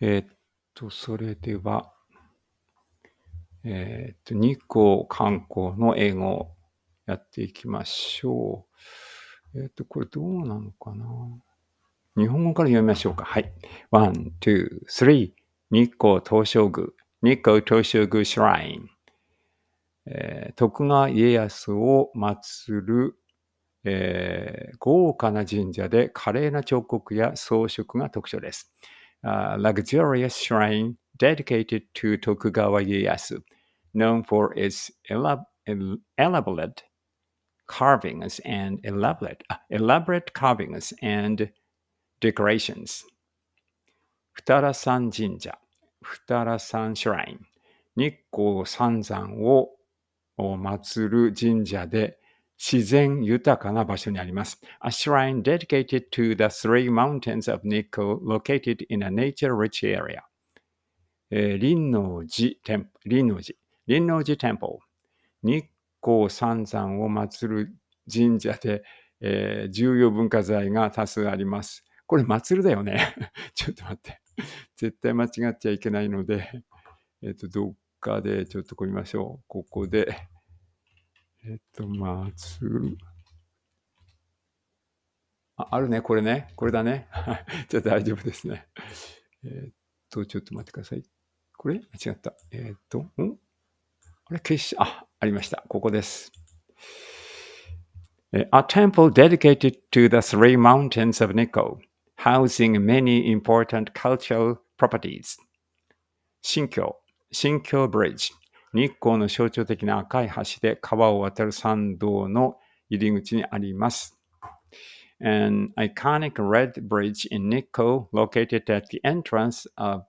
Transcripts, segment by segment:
えー、っと、それでは、えー、っと、日光観光の英語をやっていきましょう。えー、っと、これどうなのかな日本語から読みましょうか。はい。ワン、ツー、スリー。日光東照宮。日光東照宮シュライン。えー、徳川家康を祀る、えー、豪華な神社で華麗な彫刻や装飾が特徴です。Uh, luxurious shrine dedicated to Tokugawa Ieyasu, known for its elab- elaborate carvings and elaborate, uh, elaborate carvings and decorations. Futara-san Jinja, Futara-san Shrine, 日光三山を祭る神社で自然豊かな場所にあります。A shrine dedicated to the three mountains of Nikko located in a nature-rich area. 林王寺天林王寺林王寺天保日光三山を祀る神社で、えー、重要文化財が多数あります。これ祭るだよね。ちょっと待って。絶対間違っちゃいけないので、えっ、ー、と、どっかでちょっとこ見ましょう。ここで。えっと、まつあ、あるね、これね。これだね。じゃあ大丈夫ですね。えー、っと、ちょっと待ってください。これ違った。えー、っと、んあれ消し、あ、ありました。ここです。A temple dedicated to the three mountains of Nikko, housing many important cultural properties. 新京、新京 Bridge。日光の象徴的な赤い橋で川を渡る参道の入り口にあります。An iconic red bridge in Nikko, located at the entrance of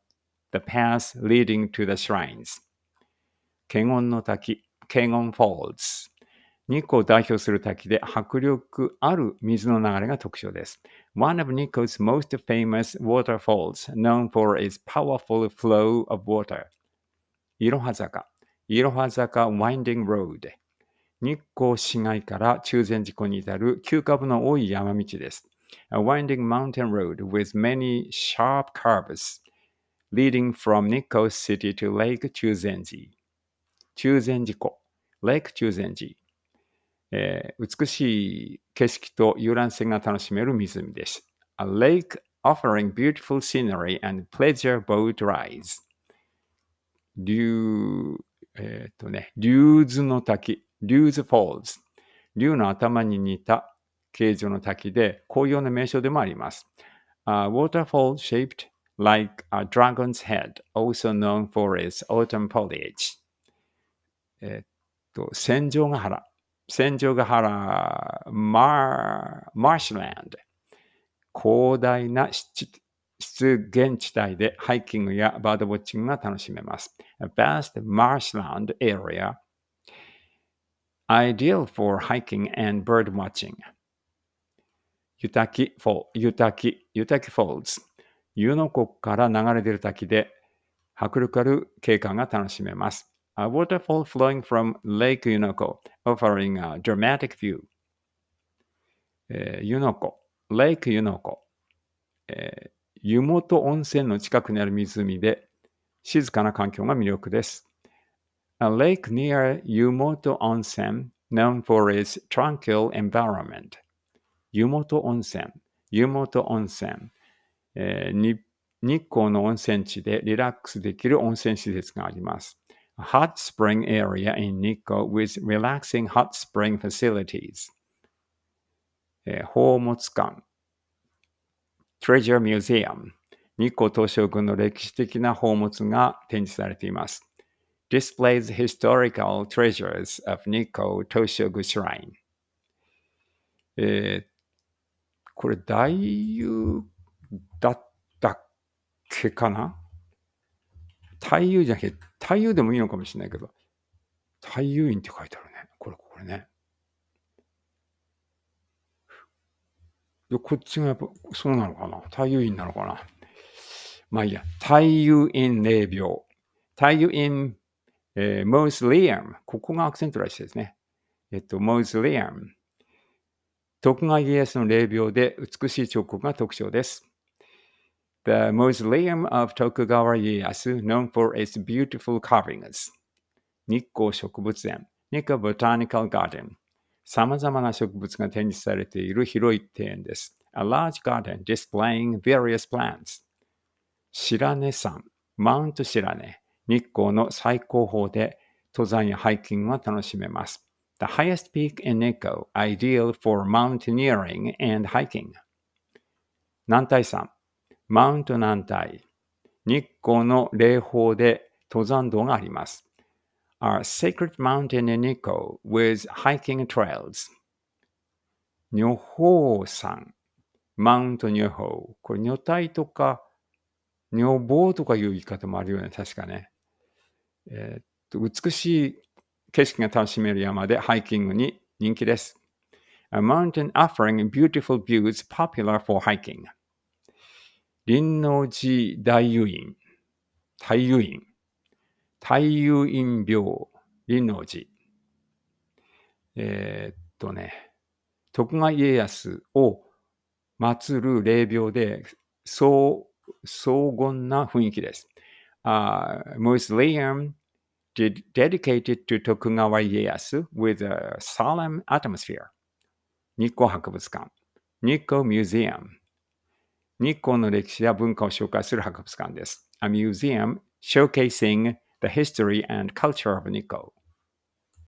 the p a s s leading to the shrines. ケゴンの滝、ケゴンフォールズ。日光を代表する滝で迫力ある水の流れが特徴です。One of Nikko's most famous waterfalls, known for its powerful flow of water. いろは坂。いろは坂ワインディングロード。日光市街から中禅寺湖に至る急株の多い山道です。A winding mountain road with many sharp curves leading from Nikko City to Lake 中禅寺。中禅寺湖、Lake 中禅寺。えー、美しい景色と遊覧船が楽しめる湖です。A eh, lake offering beautiful scenery and pleasure boat rides. 流えっ、ー、とね、竜頭の滝、竜頭フォールズ。竜の頭に似た形状の滝で、紅葉の名称でもあります。u waterfall shaped like a dragon's head, also known for its autumn foliage. えっと、戦場ヶ原。戦場ヶ原、マー、マーシュランド。広大な湿地出現地帯でハイキングやバードウォッチングが楽しめます。A vast marshland area ideal for hiking and bird watching. ユタキフォユタキ、ユタキフォールズ。湯の湖から流れ出る滝で迫力ある景観が楽しめます。A waterfall flowing from Lake Yunoko offering a dramatic view. ユノコ、Lake Yunoko、えー湯本温泉の近くにある湖で、静かな環境が魅力です。A lake near y u m o t known for its tranquil environment. 湯本温泉、湯本温泉、えー、日光の温泉地でリラックスできる温泉施設があります。hot spring area in Nikko with relaxing hot spring facilities. 宝物館 Treasure Museum 日光東照宮の歴史的な宝物が展示されています。Displays Historical Treasures of Nikko t o s h Shrine、えー、これ、大友だったっけかな大友じゃなくて、大友でもいいのかもしれないけど、大友院って書いてあるね。これ、これね。で、こっちがやっぱ、そうなのかな太陽院なのかなまあいいや。太陽院霊病。太陽院、えー、モースリアム。ここがアクセントらしいですね。えっと、モースリアム。徳川家康の霊病で美しい彫刻が特徴です。The Mausoleum of Tokugawa Ieyasu, known for its beautiful carvings. 日光植物園、日光 Botanical Garden。さまざまな植物が展示されている広い庭園です。A large garden displaying various plants. 白根山、マウント白根、日光の最高峰で登山やハイキングが楽しめます。The highest peak in Nikko, ideal for mountaineering and hiking. 南大山、マウント南大、日光の霊峰で登山道があります。are Sacred Mountain in Nikko with hiking trails. 女宝山、マウントホー。これタイとかボ房とかいう言い方もあるよね、確かね。えー、っと、美しい景色が楽しめる山でハイキングに人気です。A mountain offering beautiful views popular for hiking. 林王寺大遊院、大遊院。太遊院病、輪えっとね、徳川家康を祀る霊廟で、荘、荘厳な雰囲気です。あ、uh,、m a u d e d i c a t e d to 徳川家康 with a solemn atmosphere. 日光博物館、日光ミュージアム。日光の歴史や文化を紹介する博物館です。the history and culture of Nikko.